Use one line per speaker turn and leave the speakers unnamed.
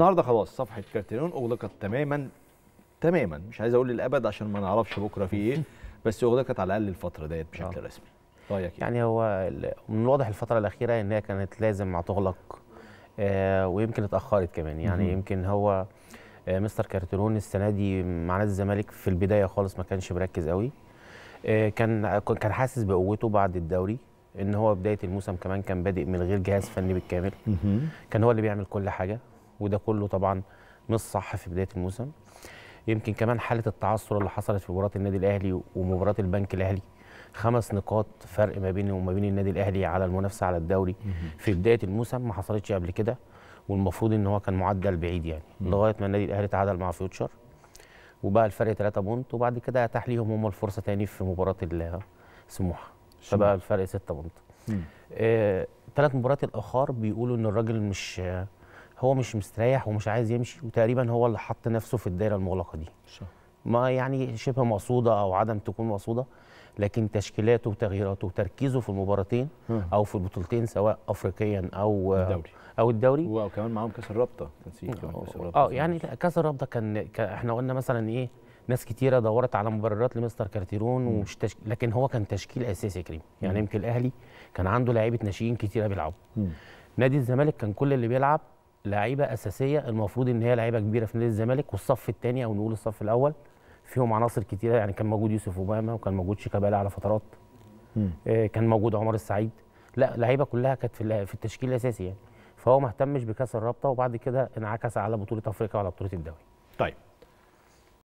النهارده خلاص صفحه كارتيرون اغلقت تماما تماما مش عايز اقول للابد عشان ما نعرفش بكره في ايه بس اغلقت على الاقل الفتره ديت بشكل آه. رسمي رايك إيه؟ يعني هو من الواضح الفتره الاخيره ان هي كانت لازم هتغلق آه ويمكن اتاخرت كمان يعني مم. يمكن هو آه مستر كارتيرون السنه دي مع نادي الزمالك في البدايه خالص ما كانش مركز قوي آه كان كان حاسس بقوته بعد الدوري ان هو بدايه الموسم كمان كان بادئ من غير جهاز فني بالكامل كان هو اللي بيعمل كل حاجه وده كله طبعا مش صح في بدايه الموسم يمكن كمان حاله التعثر اللي حصلت في مباراه النادي الاهلي ومباراه البنك الاهلي خمس نقاط فرق ما بينه وما بين النادي الاهلي على المنافسه على الدوري في بدايه الموسم ما حصلتش قبل كده والمفروض ان هو كان معدل بعيد يعني لغايه ما النادي الاهلي تعادل مع فيوتشر وبقى الفرق 3 بونت وبعد كده اتاح ليهم هم الفرصه تاني في مباراه سموحه فبقى الفرق 6 بونت ثلاث آه مباريات الاخر بيقولوا ان الراجل مش هو مش مستريح ومش عايز يمشي وتقريبا هو اللي حط نفسه في الدايره المغلقه دي صح. ما يعني شبه مقصوده او عدم تكون مقصوده لكن تشكيلاته وتغييراته وتركيزه في المباراتين او في البطولتين سواء افريقيا او الدوري او الدوري وكمان معاهم كاس الرابطه تنسيق كاس الرابطه اه يعني كاس الرابطه كان احنا قلنا مثلا ايه ناس كتيره دورت على مبررات لمستر كارتيرون ومش تشك... لكن هو كان تشكيل اساسي يا كريم يعني يمكن الاهلي كان عنده لعيبه ناشئين كتيره بيلعبوا نادي الزمالك كان كل اللي بيلعب لعيبه اساسيه المفروض ان هي لعيبه كبيره في نادي الزمالك والصف الثاني او نقول الصف الاول فيهم عناصر كتيره يعني كان موجود يوسف اوباما وكان موجود شيكابالا على فترات آه كان موجود عمر السعيد لا لعيبه كلها كانت في التشكيل الاساسي يعني فهو ما اهتمش بكاس الرابطه وبعد كده انعكس على بطوله افريقيا وعلى بطوله الدوري طيب